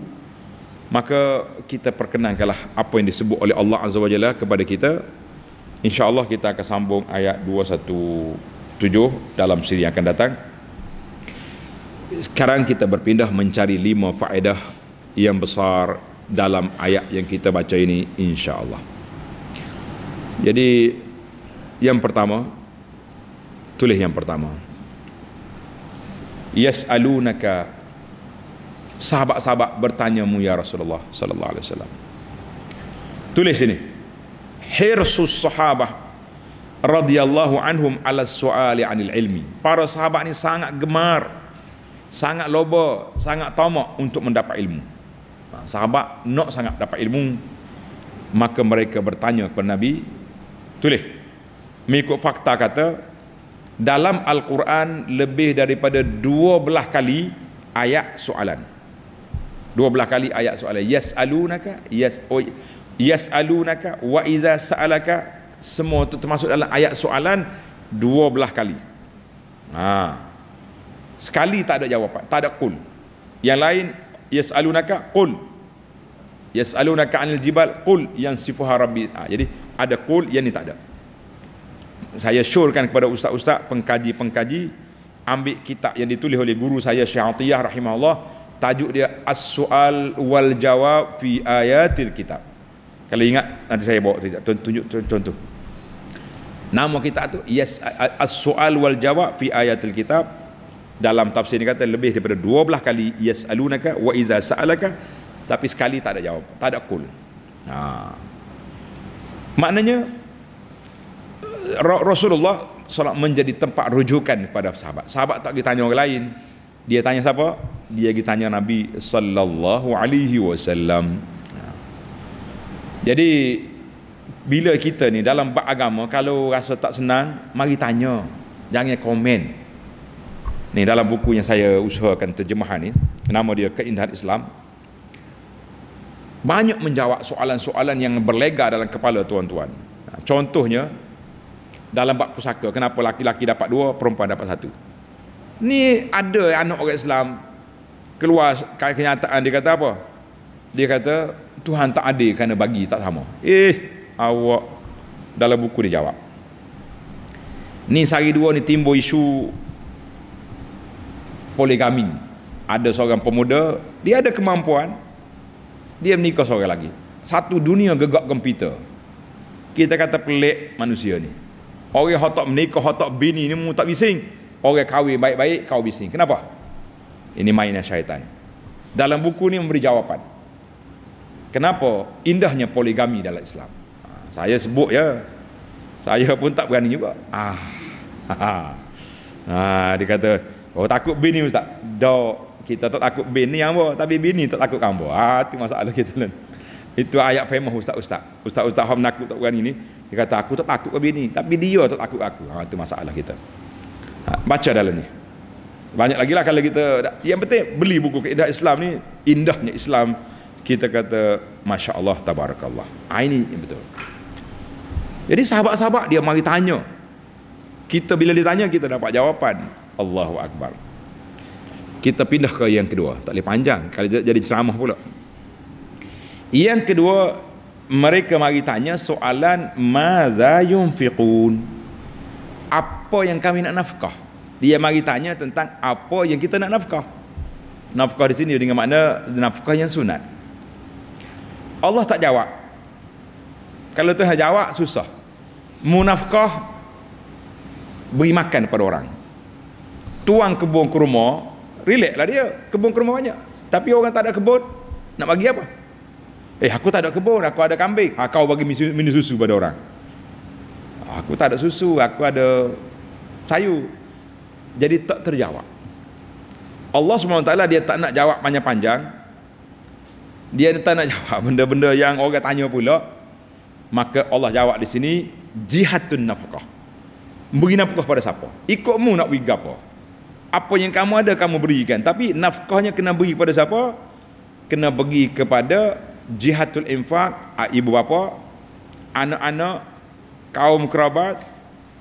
Maka kita perkenankanlah apa yang disebut oleh Allah Azza wa Jalla kepada kita. InsyaAllah kita akan sambung ayat 217 dalam siri yang akan datang. Sekarang kita berpindah mencari lima faedah yang besar dalam ayat yang kita baca ini insya-Allah. Jadi yang pertama tulis yang pertama. Yas'alunaka sahabat-sahabat bertanya Mu ya Rasulullah sallallahu alaihi wasallam. Tulis sini. Hirsus sahabah radhiyallahu anhum ala su'ali anil ilmi. Para sahabat ini sangat gemar, sangat loba, sangat tamak untuk mendapat ilmu. Ah, sahabat nak sangat dapat ilmu Maka mereka bertanya kepada Nabi Tulis Mengikut fakta kata Dalam Al-Quran lebih daripada dua belah kali ayat soalan Dua belah kali ayat soalan Yas'alunaka yes, oh, alunaka, Wa iza sa'alaka Semua itu termasuk dalam ayat soalan dua belah kali ha. Sekali tak ada jawapan Tak ada kul Yang lain yasalunaka qul yasalunaka anil jibal qul yang sifuha rabbi ha, jadi ada qul yang ni tak ada saya syurkan kepada ustaz-ustaz pengkaji-pengkaji ambil kitab yang ditulis oleh guru saya Syekh Atiyah rahimahullah tajuk dia as-su'al wal jawab fi ayatil kitab kalau ingat nanti saya bawa Tidak. tunjuk contoh nama kitab tu yes as-su'al wal jawab fi ayatil kitab dalam tafsir ni kata lebih daripada dua belah kali yasalunaka wa iza saalaka tapi sekali tak ada jawab tak ada kul ha. maknanya Rasulullah salat menjadi tempat rujukan kepada sahabat sahabat tak ditanya orang lain dia tanya siapa dia ditanya Nabi sallallahu alaihi wasallam ha. jadi bila kita ni dalam bab agama kalau rasa tak senang mari tanya jangan komen Ni dalam buku yang saya usahakan terjemahan ni, nama dia Keindahan Islam. Banyak menjawab soalan-soalan yang berlega dalam kepala tuan-tuan. Ha, contohnya, dalam bab pusaka, kenapa laki-laki dapat dua, perempuan dapat satu. Ni ada anak orang Islam keluar kaya kenyataan dia kata apa? Dia kata, Tuhan tak ada, kerana bagi tak sama. Eh, awak dalam buku dia jawab. Ni sehari dua ni timbul isu poligami ada seorang pemuda dia ada kemampuan dia menikah seorang lagi satu dunia gegak komputer kita kata pelik manusia ni orang hotok menikah hotok bini ni mu tak bising orang kahwin baik-baik kau bising kenapa ini mainan syaitan dalam buku ni memberi jawapan kenapa indahnya poligami dalam Islam ha, saya sebut ya saya pun tak berani juga ah (laughs) ha ah, dia kata Oh takut bini ustaz. Dok kita tak takut bini yang apa tapi bini tak takut kamu. Ha ah, tu masalah kita ni. Itu ayat famous ustaz-ustaz. Ustaz-ustaz hamba nak tak berani ni. Dia kata aku tak takut ke bini tapi dia tak takut aku. Ha tu masalah kita. Ha, baca dalam ni. Banyak lagi lah kalau kita yang penting beli buku kaidah Islam ni indahnya Islam kita kata masya-Allah tabarakallah. Ha, ini yang betul. Jadi sahabat-sahabat dia mari tanya, kita bila ditanya kita dapat jawapan Allahu Akbar kita pindah ke yang kedua tak boleh panjang kali jadi ceramah pula yang kedua mereka mari tanya soalan maza yunfiqun apa yang kami nak nafkah dia mari tanya tentang apa yang kita nak nafkah nafkah di sini dengan makna nafkah yang sunat Allah tak jawab kalau Tuhan jawab susah munafkah beri makan kepada orang tuang kebun kurma relax lah dia kebun kurma banyak tapi orang tak ada kebun nak bagi apa eh aku tak ada kebun aku ada kambing ha, kau bagi minum susu pada orang aku tak ada susu aku ada sayur jadi tak terjawab Allah SWT dia tak nak jawab panjang-panjang dia tak nak (laughs) jawab benda-benda yang orang tanya pula maka Allah jawab di sini jihatun nafkah beri nafkah pada siapa ikutmu nak beri apa apa yang kamu ada kamu berikan tapi nafkahnya kena beri kepada siapa kena beri kepada jihadul infak ah, ibu bapa anak-anak kaum kerabat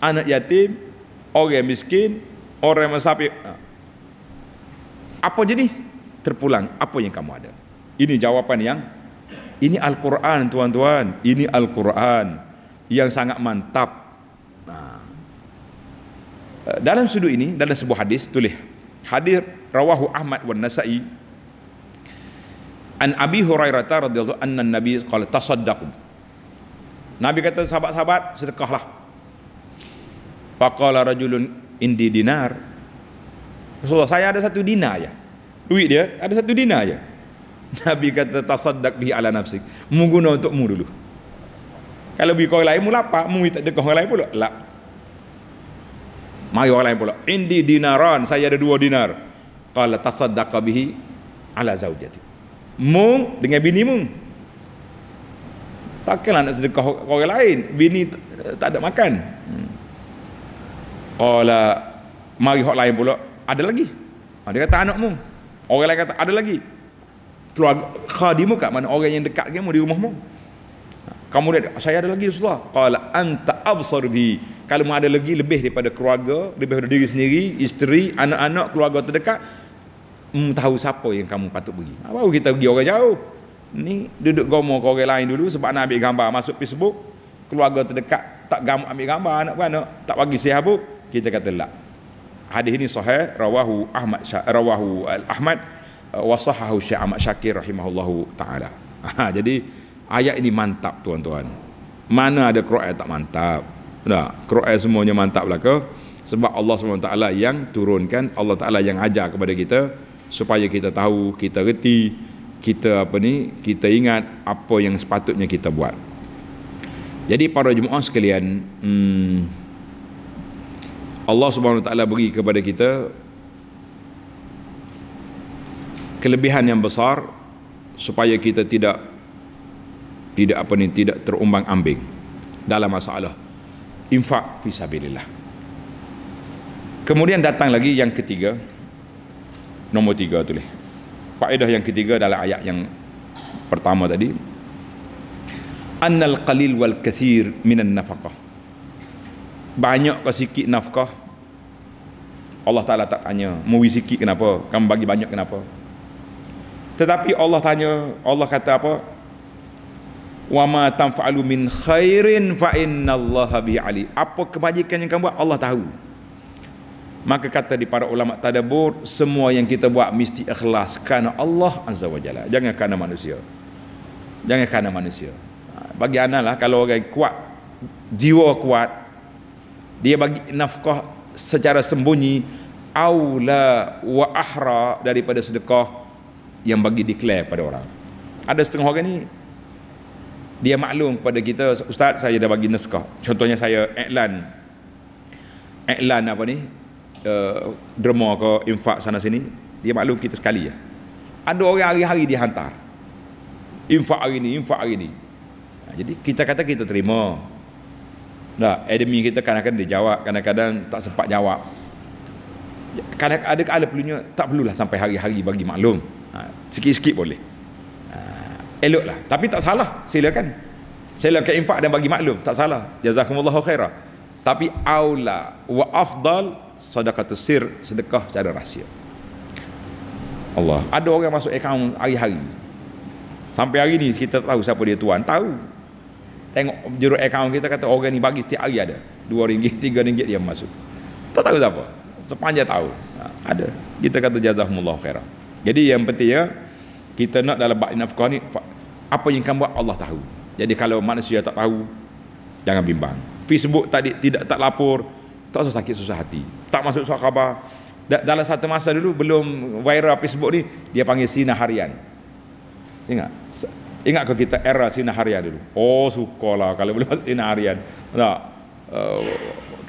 anak yatim orang miskin orang masyarakat ah. apa jadi terpulang apa yang kamu ada ini jawapan yang ini Al-Quran tuan-tuan ini Al-Quran yang sangat mantap nah Eh, dalam sudut ini dalam sebuah hadis tulis hadis rawahu Ahmad wan Nasa'i an Abi Hurairah radhiyallahu anna Nabi qala tasaddaqu Nabi kata sahabat-sahabat sedekahlah faqala rajulun indi dinar Rasulullah saya ada satu dina aja duit dia ada satu dina aja (laughs) Nabi kata tasaddaq bi ala nafsik mu untukmu dulu kalau bagi orang lain mu lapar mu tak dekah lain pula lapar mari orang lain pula indi dinaran saya ada dua dinar qala tasaddaqa bihi ala zaujati mu dengan bini mu takkanlah nak sedekah orang lain bini tak ada makan hmm. qala mari orang lain pula ada lagi ha, dia kata anakmu orang lain kata ada lagi keluarga khadimu kat mana orang yang dekat kamu di rumahmu kamu lihat saya ada lagi Rasulullah qala anta absar bi kalau mau ada lagi lebih daripada keluarga, lebih daripada diri sendiri, isteri, anak-anak, keluarga terdekat, mm, tahu siapa yang kamu patut pergi. Ah, baru kita pergi orang jauh. Ni duduk gomo ke orang lain dulu sebab nak ambil gambar masuk Facebook, keluarga terdekat tak gam ambil gambar anak beranak, tak bagi sihabu, kita kata lah. Hadis ini sahih rawahu Ahmad rawahu Al Ahmad eh, wa sahahu Syekh Ahmad Syakir rahimahullahu taala. (laughs) jadi ayat ini mantap tuan-tuan. Mana ada Quran tak mantap? Nah, Quran semuanya mantap lah ke? Sebab Allah SWT yang turunkan, Allah Taala yang ajar kepada kita supaya kita tahu, kita reti, kita apa ni, kita ingat apa yang sepatutnya kita buat. Jadi para jemaah sekalian, hmm, Allah Subhanahu taala beri kepada kita kelebihan yang besar supaya kita tidak tidak apa ni tidak terumbang-ambing dalam masalah infak fisabilillah. Kemudian datang lagi yang ketiga. Nombor tiga tu tulis. Faedah yang ketiga dalam ayat yang pertama tadi. Annal qalil wal kathir minan nafakah. Banyak ke sikit nafkah. Allah Ta'ala tak tanya. mau sikit kenapa? Kamu bagi banyak kenapa? Tetapi Allah tanya. Allah kata Apa? wa ma tanfa'alu min khairin fa Allah bi ali apa kebajikan yang kamu buat Allah tahu maka kata di para ulama tadabbur semua yang kita buat mesti ikhlas kerana Allah azza wajalla. jangan kerana manusia jangan kerana manusia ha, bagi analah kalau orang kuat jiwa kuat dia bagi nafkah secara sembunyi aula wa ahra daripada sedekah yang bagi declare pada orang ada setengah orang ni dia maklum kepada kita ustaz saya dah bagi naskah contohnya saya iklan iklan apa ni uh, eh, derma ke infak sana sini dia maklum kita sekali ya ada orang hari-hari dia hantar infak hari ni infak hari ni nah, jadi kita kata kita terima nah admin kita kadang-kadang dia jawab kadang-kadang tak sempat jawab kadang ada ada perlunya tak perlulah sampai hari-hari bagi maklum nah, sikit-sikit boleh elok lah tapi tak salah silakan silakan infak dan bagi maklum tak salah jazakumullahu khairah tapi aula wa afdal sadaqatu sir sedekah secara rahsia Allah ada orang yang masuk akaun hari-hari sampai hari ni kita tahu siapa dia tuan tahu tengok jeruk akaun kita kata orang ni bagi setiap hari ada dua ringgit (laughs) tiga ringgit dia masuk tak tahu siapa sepanjang tahu ha, ada kita kata jazakumullahu khairah. jadi yang pentingnya ya kita nak dalam bab nafkah ni apa yang kamu buat Allah tahu jadi kalau manusia tak tahu jangan bimbang Facebook tadi tidak tak lapor tak usah sakit susah hati tak masuk surat khabar dalam satu masa dulu belum viral Facebook ni dia panggil Sina Harian ingat ingat ke kita era Sina Harian dulu oh sukalah kalau belum masuk Sina Harian tak uh,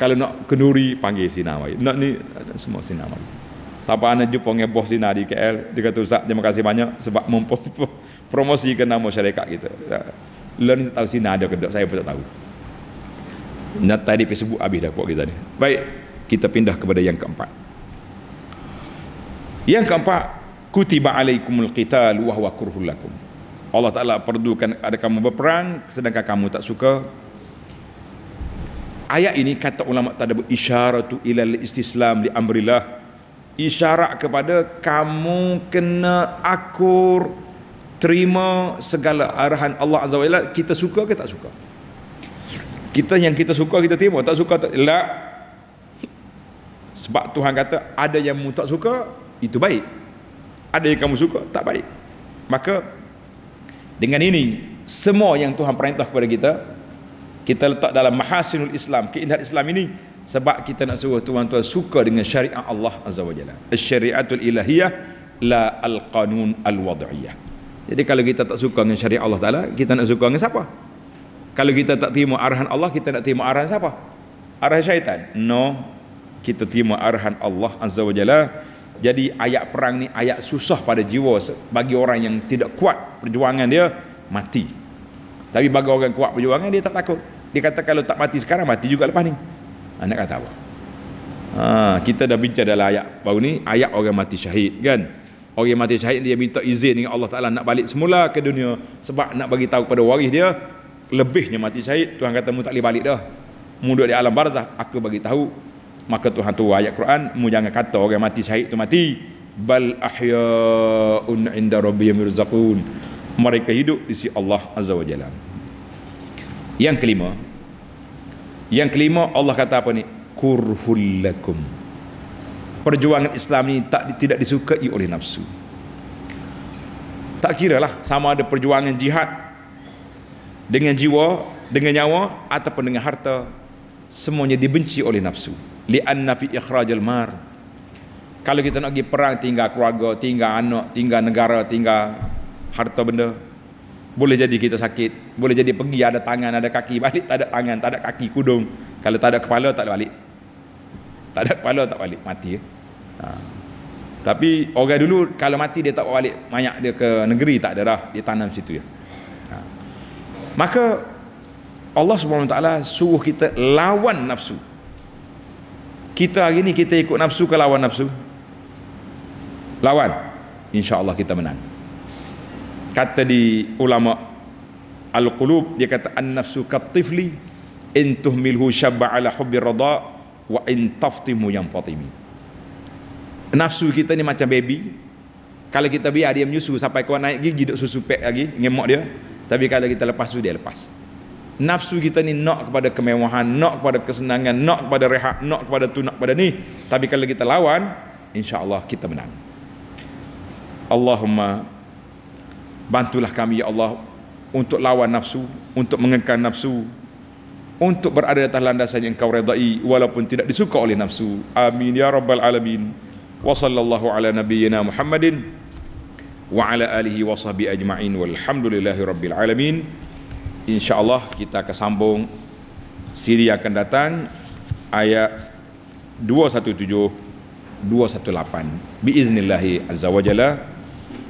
kalau nak kenduri panggil Sina Harian nak ni semua Sina Harian Sapa ana jumpa dengan bos sini di KL, dia kata Ustaz, terima kasih banyak sebab mempromosi (laughs) ke nama syarikat kita. Lo ni tahu sini ada ke tak? Saya pun tak tahu. Nah, tadi Facebook habis dah buat kita ni. Baik, kita pindah kepada yang keempat. Yang keempat, kutiba alaikumul qital wa huwa kurhul lakum. Allah Ta'ala perdukan ada kamu berperang sedangkan kamu tak suka ayat ini kata ulama tadabbur isyaratu ilal istislam li amrillah isyarat kepada kamu kena akur terima segala arahan Allah Azza wa kita suka ke tak suka kita yang kita suka kita terima tak suka tak elak sebab Tuhan kata ada yang mu tak suka itu baik ada yang kamu suka tak baik maka dengan ini semua yang Tuhan perintah kepada kita kita letak dalam mahasinul Islam keindahan Islam ini sebab kita nak suruh tuan-tuan suka dengan syariat Allah Azza Wajalla. Jalla. Syariatul ilahiyah la alqanun qanun Jadi kalau kita tak suka dengan syariat Allah Taala, kita nak suka dengan siapa? Kalau kita tak terima arahan Allah, kita nak terima arahan siapa? Arahan syaitan. No. Kita terima arahan Allah Azza Wajalla. Jadi ayat perang ni ayat susah pada jiwa bagi orang yang tidak kuat perjuangan dia mati. Tapi bagi orang kuat perjuangan dia tak takut. Dia kata kalau tak mati sekarang mati juga lepas ni. Ha, nak kata apa? Ha, kita dah bincang dalam ayat baru ni, ayat orang mati syahid kan? Orang mati syahid dia minta izin dengan Allah Ta'ala nak balik semula ke dunia sebab nak bagi tahu kepada waris dia, lebihnya mati syahid, Tuhan kata mu tak boleh balik dah. Mu duduk di alam barzah, aku bagi tahu. Maka Tuhan tu ayat Quran, mu jangan kata orang mati syahid tu mati. Bal ahya'un inda rabbiyam irzakun. Mereka hidup di sisi Allah Azza wa Jalla. Yang kelima, yang kelima Allah kata apa ni? Kurhulakum. Perjuangan Islam ni tak tidak disukai oleh nafsu. Tak kira lah sama ada perjuangan jihad dengan jiwa, dengan nyawa ataupun dengan harta semuanya dibenci oleh nafsu. Li'anna fi ikhrajal mar. Kalau kita nak pergi perang tinggal keluarga, tinggal anak, tinggal negara, tinggal harta benda, boleh jadi kita sakit boleh jadi pergi ada tangan ada kaki (laughs) balik tak ada tangan tak ada kaki kudung kalau tak ada kepala tak balik tak ada kepala tak balik mati ya. ha. tapi orang dulu kalau mati dia tak balik mayat dia ke negeri tak ada dah dia tanam situ ya ha. maka Allah SWT suruh kita lawan nafsu kita hari ni kita ikut nafsu ke lawan nafsu lawan insyaAllah kita menang kata di ulama al-qulub dia kata an-nafsu katifli in tuhmilhu syabba ala hubbi rida wa in taftimu yang fatimi nafsu kita ni macam baby kalau kita biar dia menyusu sampai kau naik gigi duk susu pek lagi ngemok dia tapi kalau kita lepas tu dia lepas nafsu kita ni nak kepada kemewahan nak kepada kesenangan nak kepada rehat nak kepada tu nak kepada ni tapi kalau kita lawan insyaallah kita menang Allahumma Bantulah kami ya Allah untuk lawan nafsu, untuk mengekang nafsu, untuk berada di atas landasan yang Engkau redai walaupun tidak disuka oleh nafsu. Amin ya rabbal alamin. Wa sallallahu ala nabiyyina Muhammadin wa ala alihi wa ajma'in walhamdulillahi rabbil alamin. Insyaallah kita akan sambung siri yang akan datang ayat 217 218 biiznillahi azza wajalla